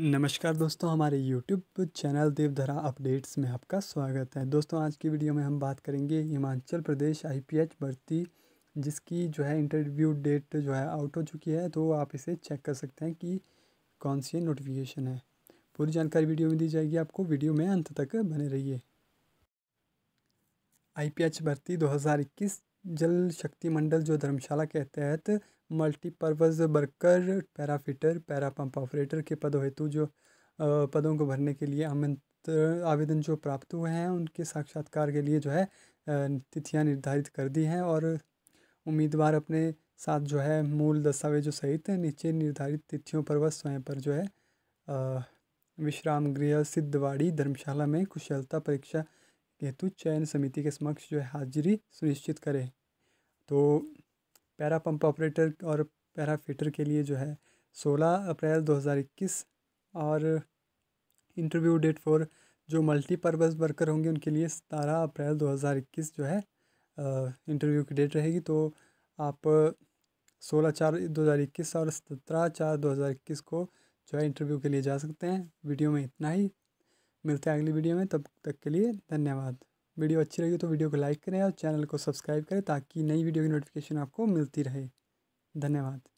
नमस्कार दोस्तों हमारे YouTube चैनल देवधरा अपडेट्स में आपका स्वागत है दोस्तों आज की वीडियो में हम बात करेंगे हिमाचल प्रदेश आईपीएच भर्ती जिसकी जो है इंटरव्यू डेट जो है आउट हो चुकी है तो आप इसे चेक कर सकते हैं कि कौन सी नोटिफिकेशन है पूरी जानकारी वीडियो में दी जाएगी आपको वीडियो में अंत तक बने रहिए आई भर्ती दो जल शक्ति मंडल जो धर्मशाला के तहत multipurpose worker para fitter para pump operator के पदों हेतु जो पदों को भरने के लिए आमंत्र आवेदन जो प्राप्त हुए हैं उनके साक्षात्कार के लिए जो है तिथियां निर्धारित कर दी हैं और उम्मीदवार अपने साथ जो है मूल दस्तावेजों सहित नीचे निर्धारित तिथियों पर व स्वयं पर जो है विश्राम गृह सिद्धवाड़ी धर्मशाला में कुशलता परीक्षा हेतु चयन समिति के समक्ष जो है हाजिरी सुनिश्चित करें तो पैरा पंप ऑपरेटर और पैरा फिटर के लिए जो है 16 अप्रैल 2021 और इंटरव्यू डेट फॉर जो मल्टीपर्पज़ वर्कर होंगे उनके लिए सतारह अप्रैल 2021 जो है इंटरव्यू की डेट रहेगी तो आप सोलह चार 2021 और सत्रह चार 2021 को जो है इंटरव्यू के लिए जा सकते हैं वीडियो में इतना ही मिलते हैं अगली वीडियो में तब तक के लिए धन्यवाद वीडियो अच्छी लगी तो वीडियो को लाइक करें और चैनल को सब्सक्राइब करें ताकि नई वीडियो की नोटिफिकेशन आपको मिलती रहे धन्यवाद